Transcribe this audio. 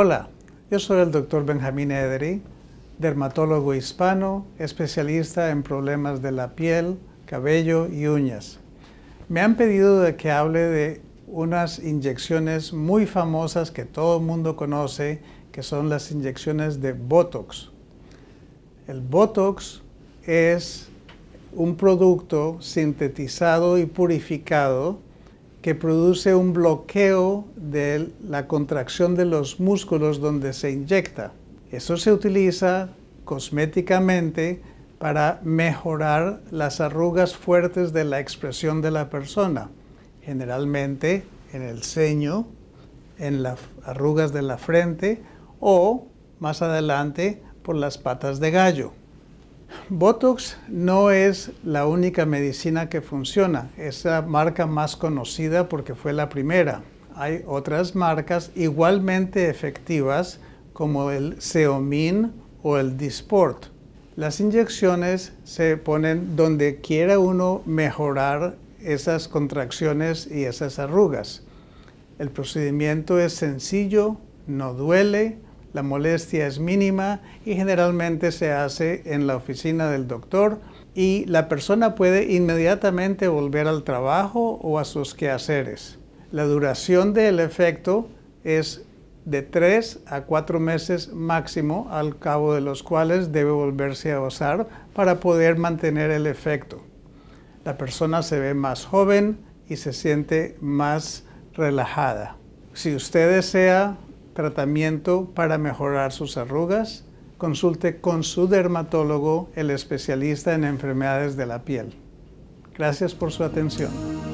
Hola, yo soy el doctor Benjamín Ederi, dermatólogo hispano, especialista en problemas de la piel, cabello y uñas. Me han pedido que hable de unas inyecciones muy famosas que todo el mundo conoce, que son las inyecciones de Botox. El Botox es un producto sintetizado y purificado que produce un bloqueo de la contracción de los músculos donde se inyecta. Eso se utiliza cosméticamente para mejorar las arrugas fuertes de la expresión de la persona, generalmente en el ceño, en las arrugas de la frente o más adelante por las patas de gallo. Botox no es la única medicina que funciona, es la marca más conocida porque fue la primera. Hay otras marcas igualmente efectivas como el Seomin o el Disport. Las inyecciones se ponen donde quiera uno mejorar esas contracciones y esas arrugas. El procedimiento es sencillo, no duele, la molestia es mínima y generalmente se hace en la oficina del doctor y la persona puede inmediatamente volver al trabajo o a sus quehaceres. La duración del efecto es de tres a cuatro meses máximo, al cabo de los cuales debe volverse a usar para poder mantener el efecto. La persona se ve más joven y se siente más relajada. Si usted desea tratamiento para mejorar sus arrugas, consulte con su dermatólogo, el especialista en enfermedades de la piel. Gracias por su atención.